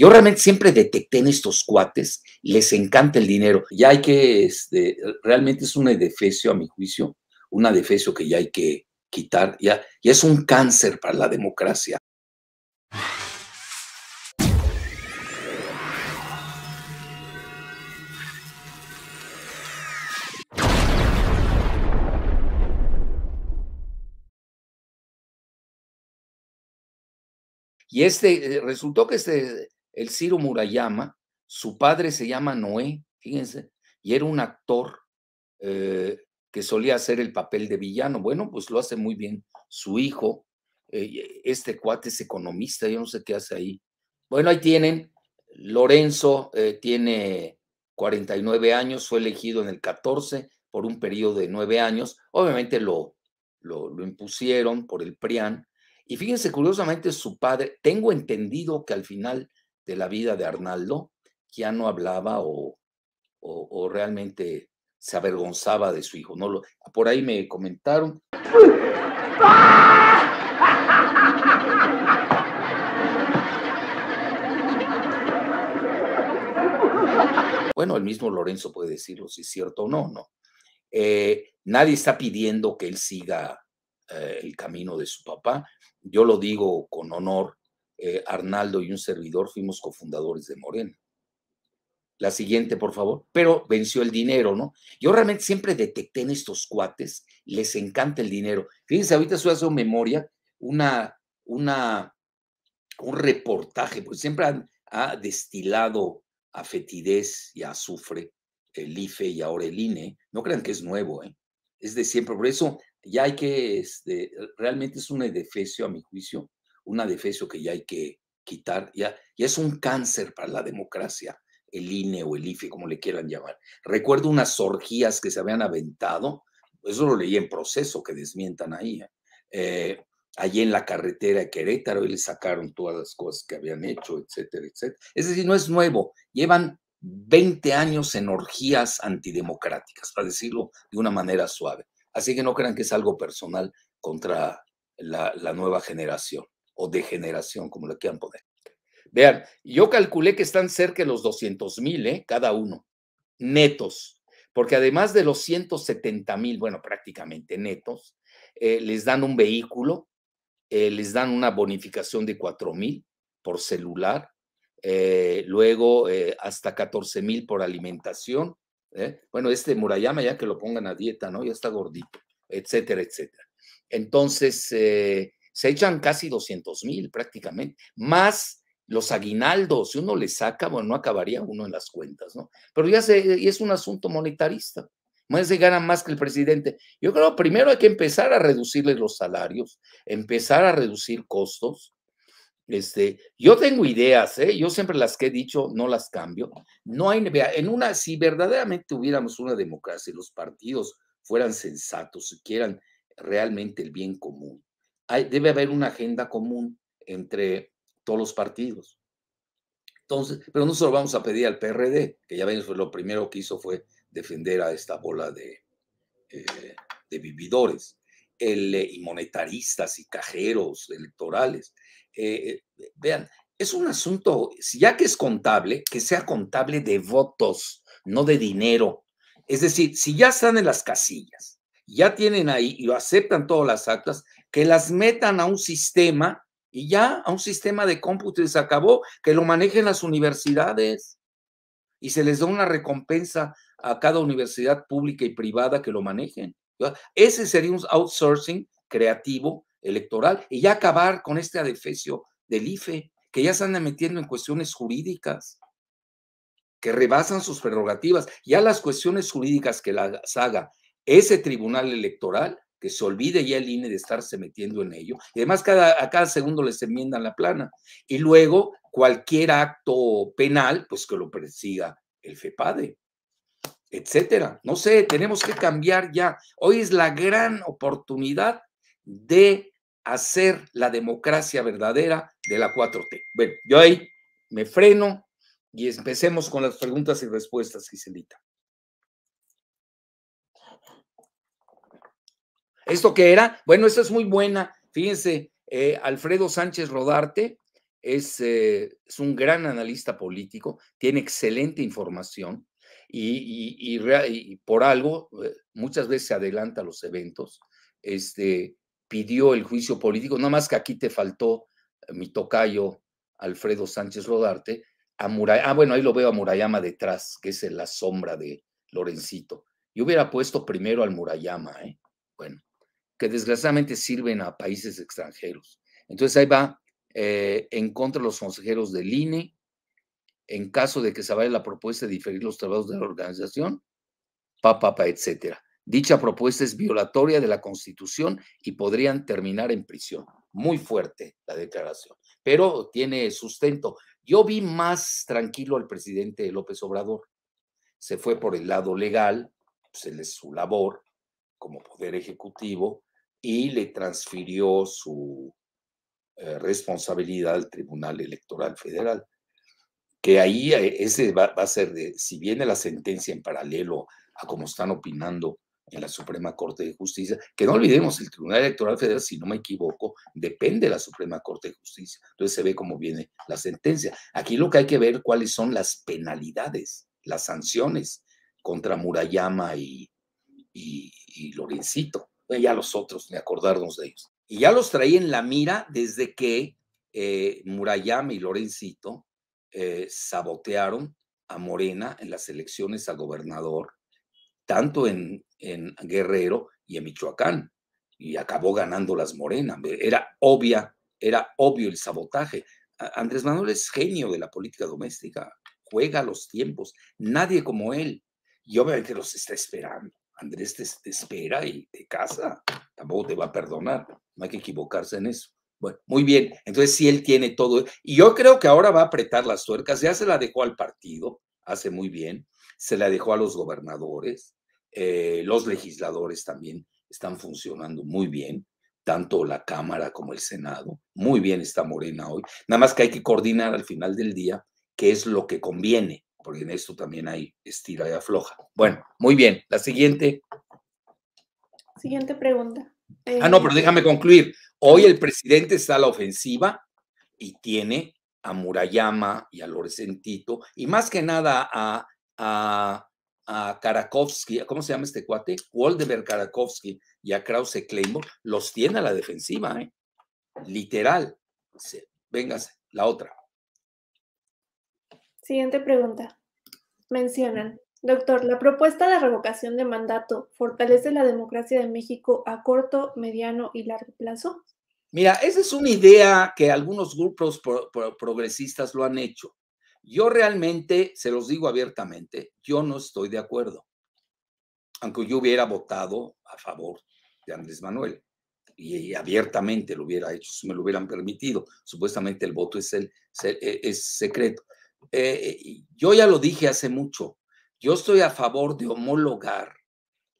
Yo realmente siempre detecté en estos cuates, les encanta el dinero. Ya hay que, este, realmente es un edificio a mi juicio, un edificio que ya hay que quitar, ya, es un cáncer para la democracia. Y este, resultó que este el Ciro Murayama, su padre se llama Noé, fíjense, y era un actor eh, que solía hacer el papel de villano. Bueno, pues lo hace muy bien su hijo, eh, este cuate es economista, yo no sé qué hace ahí. Bueno, ahí tienen, Lorenzo eh, tiene 49 años, fue elegido en el 14 por un periodo de nueve años, obviamente lo, lo, lo impusieron por el PRIAN, y fíjense, curiosamente, su padre, tengo entendido que al final de la vida de Arnaldo, ya no hablaba o, realmente se avergonzaba de su hijo. No por ahí me comentaron. Bueno, el mismo Lorenzo puede decirlo si es cierto o no, ¿no? Eh, nadie está pidiendo que él siga eh, el camino de su papá. Yo lo digo con honor eh, Arnaldo y un servidor fuimos cofundadores de Morena. La siguiente, por favor. Pero venció el dinero, ¿no? Yo realmente siempre detecté en estos cuates, les encanta el dinero. Fíjense, ahorita su haciendo memoria, una, una, un reportaje, porque siempre ha destilado a fetidez y a azufre el IFE y ahora el INE. No crean que es nuevo, ¿eh? Es de siempre. Por eso ya hay que, este, realmente es un edificio a mi juicio, un adefesio que ya hay que quitar, ya, y es un cáncer para la democracia, el INE o el IFE, como le quieran llamar. Recuerdo unas orgías que se habían aventado, eso lo leí en proceso, que desmientan ahí. ¿eh? Eh, allí en la carretera de Querétaro y le sacaron todas las cosas que habían hecho, etcétera, etcétera. Es decir, no es nuevo, llevan 20 años en orgías antidemocráticas, para decirlo de una manera suave. Así que no crean que es algo personal contra la nueva generación o generación, como lo quieran poner. Vean, yo calculé que están cerca de los 200 mil, ¿eh? cada uno, netos, porque además de los 170 mil, bueno, prácticamente netos, eh, les dan un vehículo, eh, les dan una bonificación de 4 mil por celular, eh, luego hasta 14 mil por alimentación. Bueno, este Murayama ya que lo pongan a dieta, ¿no? Ya está gordito, etcétera, etcétera. Entonces, se echan casi 200 mil prácticamente, más los aguinaldos, si uno le saca, bueno, no acabaría uno en las cuentas, ¿no? Pero ya se, es un asunto monetarista, más se gana más que el presidente. Yo creo primero hay que empezar a reducirle los salarios, empezar a reducir costos, este, yo tengo ideas, ¿eh? yo siempre las que he dicho no las cambio. No hay, en una, si verdaderamente hubiéramos una democracia y los partidos fueran sensatos y quieran realmente el bien común, debe haber una agenda común entre todos los partidos. Entonces, pero no se vamos a pedir al PRD, que ya ven, lo primero que hizo fue defender a esta bola de, eh, de vividores el, eh, y monetaristas y cajeros electorales. Eh, vean, es un asunto, ya que es contable, que sea contable de votos, no de dinero. Es decir, si ya están en las casillas, ya tienen ahí y lo aceptan todas las actas, que las metan a un sistema y ya a un sistema de cómputo se acabó, que lo manejen las universidades y se les da una recompensa a cada universidad pública y privada que lo manejen. Ese sería un outsourcing creativo electoral y ya acabar con este adefesio del IFE, que ya se anda metiendo en cuestiones jurídicas que rebasan sus prerrogativas. Ya las cuestiones jurídicas que las haga ese tribunal electoral que se olvide ya el INE de estarse metiendo en ello. Y además cada, a cada segundo les enmiendan la plana. Y luego cualquier acto penal, pues que lo persiga el FEPADE, etcétera. No sé, tenemos que cambiar ya. Hoy es la gran oportunidad de hacer la democracia verdadera de la 4T. Bueno, yo ahí me freno y empecemos con las preguntas y respuestas, Giselita. ¿Esto qué era? Bueno, esta es muy buena. Fíjense, eh, Alfredo Sánchez Rodarte eh, es, un gran analista político, tiene excelente información y, por algo eh, muchas veces se adelanta los eventos. Este, pidió el juicio político, nada más que aquí te faltó mi tocayo Alfredo Sánchez Rodarte, a Muray ah, bueno, ahí lo veo a Murayama detrás, que es en la sombra de Lorencito. Yo hubiera puesto primero al Murayama, ¿eh? Bueno, que desgraciadamente sirven a países extranjeros. Entonces ahí va eh, en contra de los consejeros del INE, en caso de que se vaya la propuesta de diferir los trabajos de la organización, pa, pa, pa, etcétera. Dicha propuesta es violatoria de la Constitución y podrían terminar en prisión. Muy fuerte la declaración, pero tiene sustento. Yo vi más tranquilo al presidente López Obrador. Se fue por el lado legal, pues le es su labor como poder ejecutivo, y le transfirió su eh, responsabilidad al Tribunal Electoral Federal. Que ahí eh, ese va, a ser, de, si viene la sentencia en paralelo a como están opinando en la Suprema Corte de Justicia, que no olvidemos, el Tribunal Electoral Federal, si no me equivoco, depende de la Suprema Corte de Justicia. Entonces se ve cómo viene la sentencia. Aquí lo que hay que ver cuáles son las penalidades, las sanciones contra Murayama y Lorencito ya los otros, ni acordarnos de ellos. Y ya los traí en la mira desde que eh, Murayama y Lorencito eh, sabotearon a Morena en las elecciones a gobernador, tanto en, en Guerrero y en Michoacán, y acabó ganando las Morena. Era obvia, era obvio el sabotaje. Andrés Manuel es genio de la política doméstica, juega los tiempos, nadie como él, y obviamente los está esperando. Andrés te, espera y te casa. Tampoco te va a perdonar. No hay que equivocarse en eso. Bueno, muy bien. Entonces, sí, él tiene todo. Y yo creo que ahora va a apretar las tuercas. Ya se la dejó al partido, hace muy bien. Se la dejó a los gobernadores. Eh, los legisladores también están funcionando muy bien, tanto la Cámara como el Senado. Muy bien está Morena hoy. Nada más que hay que coordinar al final del día qué es lo que conviene porque en esto también hay estira y afloja. Bueno, muy bien. La siguiente. Siguiente pregunta. Ah, no, pero eh, déjame concluir. Hoy el presidente está a la ofensiva y tiene a Murayama y a Loresentito y más que nada a, a, ¿cómo se llama este cuate? Woldeberg Karakowski y a Krause Kleinburg los tiene a la defensiva, ¿eh? literal. Véngase, la otra. Siguiente pregunta. Mencionan, doctor, la propuesta de revocación de mandato fortalece la democracia de México a corto, mediano y largo plazo. Mira, esa es una idea que algunos grupos progresistas lo han hecho. Yo realmente, se los digo abiertamente, yo no estoy de acuerdo, aunque yo hubiera votado a favor de Andrés Manuel y abiertamente lo hubiera hecho si me lo hubieran permitido. Supuestamente el voto es, el, es secreto. Eh, yo ya lo dije hace mucho, yo estoy a favor de homologar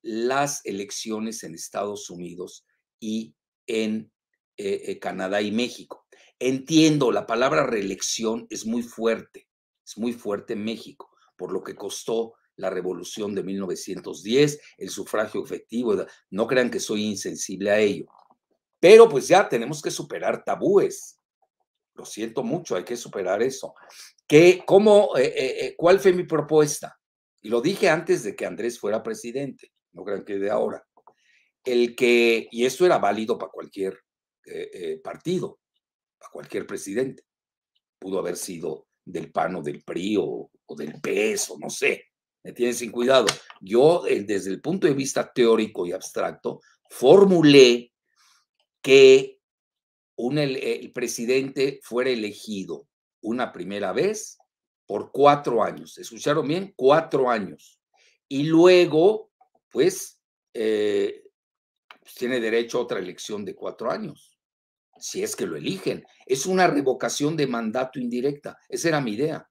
las elecciones en Estados Unidos y en eh, eh, Canadá y México. Entiendo, la palabra reelección es muy fuerte, es muy fuerte en México, por lo que costó la revolución de 1910, el sufragio efectivo, no crean que soy insensible a ello. Pero pues ya tenemos que superar tabúes. Lo siento mucho, hay que superar eso. ¿Qué, cómo, eh, eh, eh, ¿Cuál fue mi propuesta? Y lo dije antes de que Andrés fuera presidente, no crean que de ahora. El que, y eso era válido para cualquier partido, para cualquier presidente. Pudo haber sido del PAN o del PRI o, del peso no sé. Me tienen sin cuidado. Yo, desde el punto de vista teórico y abstracto, formulé que eh, el, presidente fuera elegido una primera vez por cuatro años. ¿Escucharon bien? Cuatro años. Y luego, pues, eh, pues, tiene derecho a otra elección de cuatro años, si es que lo eligen. Es una revocación de mandato indirecta. Esa era mi idea.